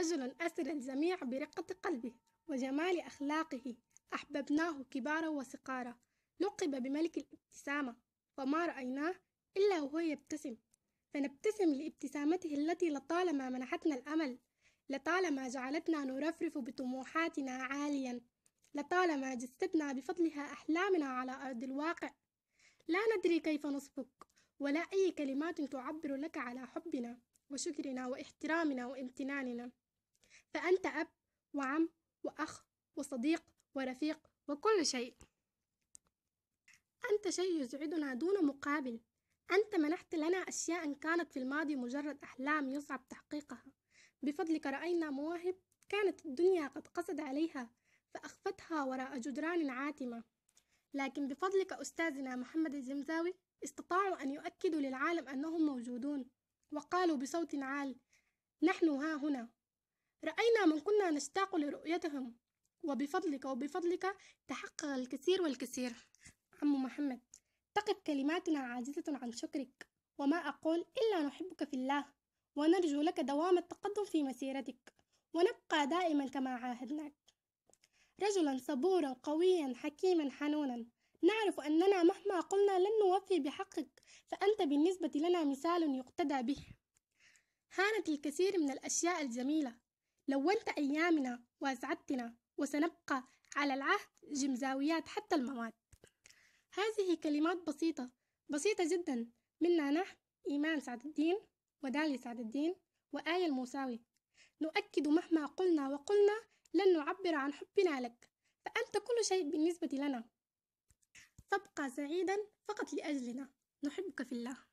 رجل أسر الجميع برقة قلبه وجمال أخلاقه أحببناه كبارا وصقارا لقب بملك الابتسامة وما رأيناه إلا وهو يبتسم فنبتسم لابتسامته التي لطالما منحتنا الأمل لطالما جعلتنا نرفرف بطموحاتنا عاليا لطالما جسدنا بفضلها أحلامنا على أرض الواقع لا ندري كيف نصفك ولا أي كلمات تعبر لك على حبنا وشكرنا واحترامنا وامتناننا فأنت أب وعم وأخ وصديق ورفيق وكل شيء أنت شيء يسعدنا دون مقابل أنت منحت لنا أشياء كانت في الماضي مجرد أحلام يصعب تحقيقها بفضلك رأينا مواهب كانت الدنيا قد قصد عليها فأخفتها وراء جدران عاتمة لكن بفضلك أستاذنا محمد الزمزاوي استطاعوا أن يؤكدوا للعالم أنهم موجودون وقالوا بصوت عال نحن ها هنا رأينا من كنا نشتاق لرؤيتهم وبفضلك وبفضلك تحقق الكثير والكثير عم محمد تقف كلماتنا عاجزة عن شكرك وما أقول إلا نحبك في الله ونرجو لك دوام التقدم في مسيرتك ونبقى دائما كما عاهدناك رجلا صبورا قويا حكيما حنونا نعرف أننا مهما قلنا لن نوفي بحقك فأنت بالنسبة لنا مثال يقتدى به هانت الكثير من الأشياء الجميلة لونت أيامنا وأسعدتنا وسنبقى على العهد جمزاويات حتى الممات هذه كلمات بسيطة بسيطة جدا منا نحن إيمان سعد الدين ودالي سعد الدين وآية الموساوي نؤكد مهما قلنا وقلنا لن نعبر عن حبنا لك فأنت كل شيء بالنسبة لنا تبقى سعيدا فقط لأجلنا نحبك في الله